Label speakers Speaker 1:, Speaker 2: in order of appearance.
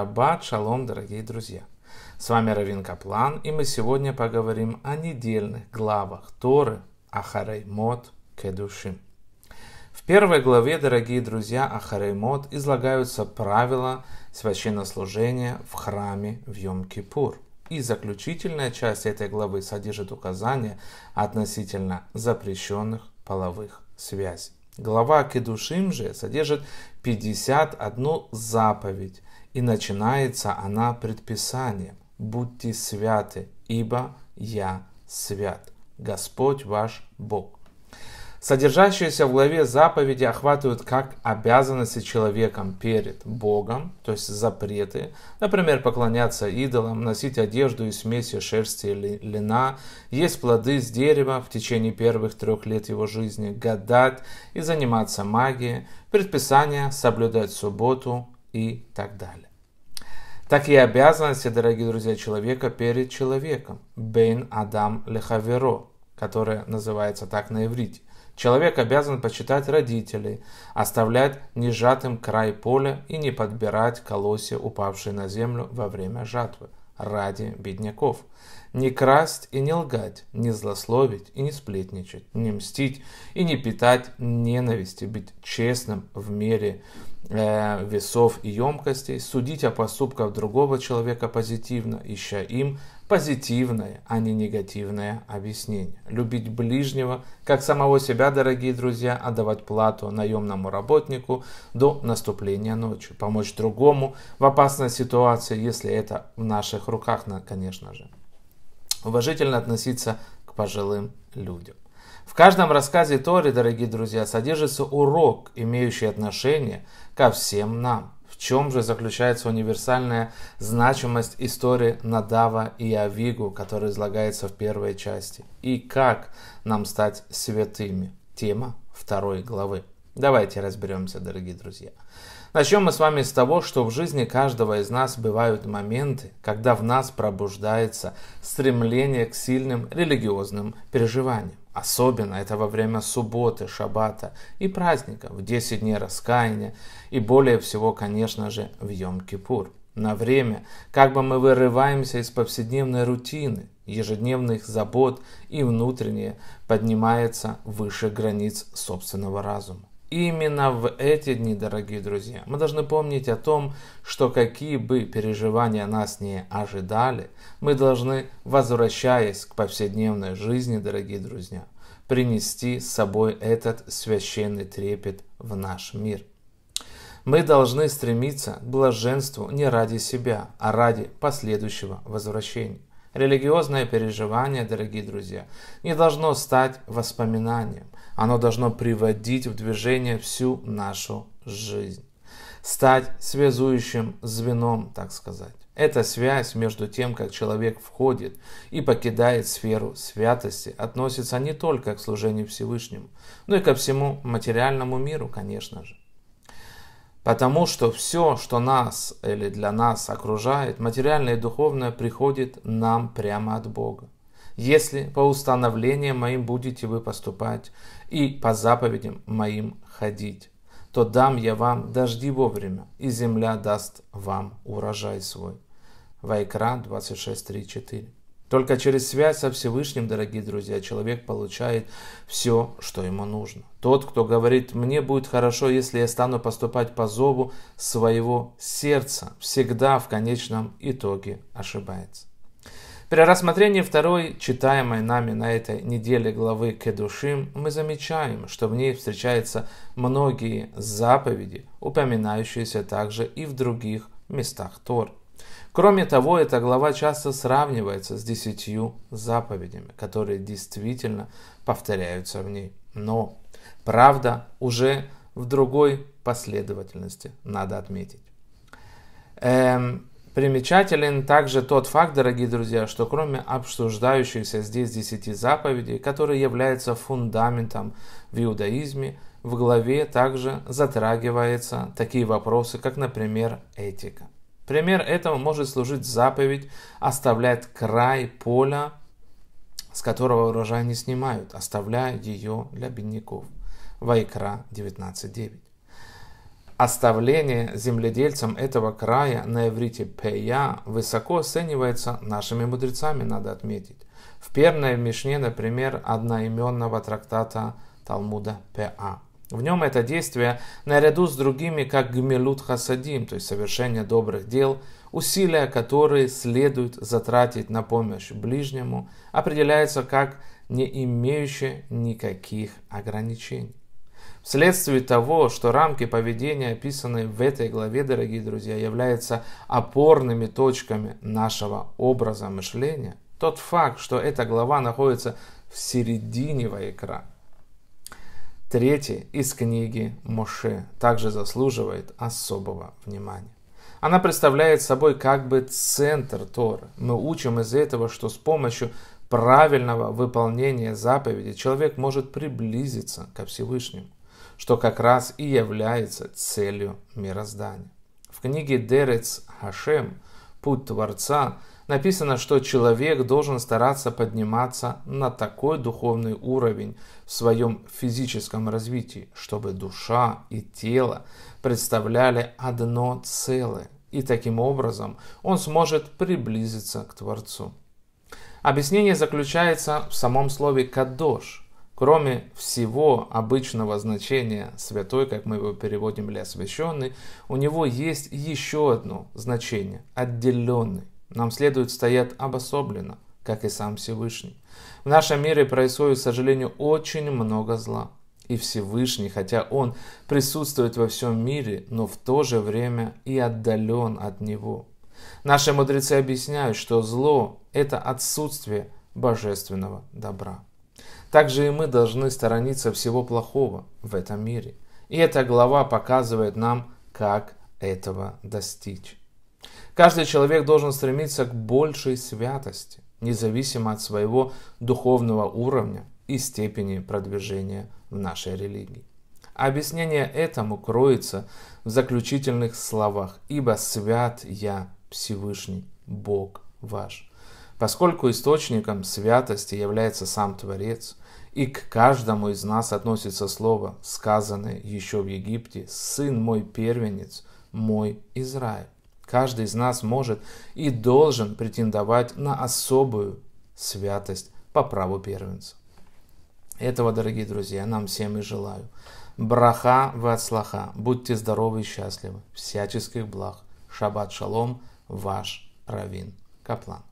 Speaker 1: Шаббат шалом, дорогие друзья! С вами Равин Каплан, и мы сегодня поговорим о недельных главах Торы Ахареймот Кедушим. В первой главе, дорогие друзья, Ахареймот излагаются правила священнослужения в храме в Йом-Кипур. И заключительная часть этой главы содержит указания относительно запрещенных половых связей. Глава Кедушим же содержит 51 заповедь, и начинается она предписанием «Будьте святы, ибо я свят, Господь ваш Бог». Содержащиеся в главе заповеди охватывают как обязанности человеком перед Богом, то есть запреты, например, поклоняться идолам, носить одежду из смеси шерсти или льна, есть плоды с дерева в течение первых трех лет его жизни, гадать и заниматься магией, предписание соблюдать субботу и так далее. Так и обязанности, дорогие друзья, человека перед человеком. Бейн Адам Лехаверо, которая называется так на иврите. Человек обязан почитать родителей, оставлять нежатым край поля и не подбирать колосья, упавшие на землю во время жатвы, ради бедняков. Не красть и не лгать, не злословить и не сплетничать, не мстить и не питать ненависти, быть честным в мире, э, весов и емкостей, судить о поступках другого человека позитивно, ища им позитивное, а не негативное объяснение. Любить ближнего, как самого себя, дорогие друзья, отдавать плату наемному работнику до наступления ночи. Помочь другому в опасной ситуации, если это в наших руках, конечно же. Уважительно относиться к пожилым людям. В каждом рассказе Торы, дорогие друзья, содержится урок, имеющий отношение ко всем нам. В чем же заключается универсальная значимость истории Надава и Авигу, которая излагается в первой части? И как нам стать святыми? Тема второй главы. Давайте разберемся, дорогие друзья. Начнем мы с вами с того, что в жизни каждого из нас бывают моменты, когда в нас пробуждается стремление к сильным религиозным переживаниям. Особенно это во время субботы, шаббата и праздников, 10 дней раскаяния и более всего, конечно же, в Йом-Кипур. На время, как бы мы вырываемся из повседневной рутины, ежедневных забот и внутреннее поднимается выше границ собственного разума именно в эти дни, дорогие друзья. Мы должны помнить о том, что какие бы переживания нас не ожидали, мы должны, возвращаясь к повседневной жизни, дорогие друзья, принести с собой этот священный трепет в наш мир. Мы должны стремиться к блаженству не ради себя, а ради последующего возвращения. Религиозное переживание, дорогие друзья, не должно стать воспоминанием. Оно должно приводить в движение всю нашу жизнь, стать связующим звеном, так сказать. Это связь между тем, как человек входит и покидает сферу святости, относится не только к служению Всевышнему, но и ко всему материальному миру, конечно же. Потому что все, что нас или для нас окружает, материальное и духовное, приходит нам прямо от Бога если по установлениям моим будете вы поступать и по заповедям моим ходить, то дам я вам дожди вовремя, и земля даст вам урожай свой». Вайкра 26.3.4. Только через связь со Всевышним, дорогие друзья, человек получает все, что ему нужно. Тот, кто говорит, мне будет хорошо, если я стану поступать по зову своего сердца, всегда в конечном итоге ошибается. При рассмотрении второй, читаемой нами на этой неделе главы Кедушим, мы замечаем, что в ней встречаются многие заповеди, упоминающиеся также и в других местах Тор. Кроме того, эта глава часто сравнивается с десятью заповедями, которые действительно повторяются в ней. Но, правда, уже в другой последовательности, надо отметить. Эм, Примечателен также тот факт, дорогие друзья, что кроме обсуждающихся здесь десяти заповедей, которые являются фундаментом в иудаизме, в главе также затрагиваются такие вопросы, как, например, этика. Пример этого может служить заповедь оставлять край поля, с которого урожай не снимают, оставляя ее для бедняков. Вайкра 19.9. Оставление земледельцам этого края на иврите «пея» высоко оценивается нашими мудрецами, надо отметить. В Перной Мишне, например, одноименного трактата Талмуда «Пеа». В нем это действие, наряду с другими, как гмелут хасадим, то есть совершение добрых дел, усилия, которые следует затратить на помощь ближнему, определяется как не имеющие никаких ограничений. Вследствие того, что рамки поведения, описанные в этой главе, дорогие друзья, являются опорными точками нашего образа мышления, тот факт, что эта глава находится в середине Вайкра, третья из книги Моше, также заслуживает особого внимания. Она представляет собой как бы центр Торы. Мы учим из этого, что с помощью правильного выполнения заповеди человек может приблизиться ко Всевышнему что как раз и является целью мироздания. В книге Дерец Хашем «Путь Творца» написано, что человек должен стараться подниматься на такой духовный уровень в своем физическом развитии, чтобы душа и тело представляли одно целое, и таким образом он сможет приблизиться к Творцу. Объяснение заключается в самом слове «кадош», Кроме всего обычного значения «святой», как мы его переводим или «освященный», у него есть еще одно значение – «отделенный». Нам следует стоять обособленно, как и сам Всевышний. В нашем мире происходит, к сожалению, очень много зла. И Всевышний, хотя Он присутствует во всем мире, но в то же время и отдален от Него. Наши мудрецы объясняют, что зло – это отсутствие божественного добра. Также и мы должны сторониться всего плохого в этом мире. И эта глава показывает нам, как этого достичь. Каждый человек должен стремиться к большей святости, независимо от своего духовного уровня и степени продвижения в нашей религии. Объяснение этому кроется в заключительных словах «Ибо свят я Всевышний Бог ваш». Поскольку источником святости является сам Творец, и к каждому из нас относится слово, сказанное еще в Египте, «Сын мой первенец, мой Израиль». Каждый из нас может и должен претендовать на особую святость по праву первенца. Этого, дорогие друзья, нам всем и желаю. Браха вацлаха. Будьте здоровы и счастливы. Всяческих благ. Шаббат шалом. Ваш Равин Каплан.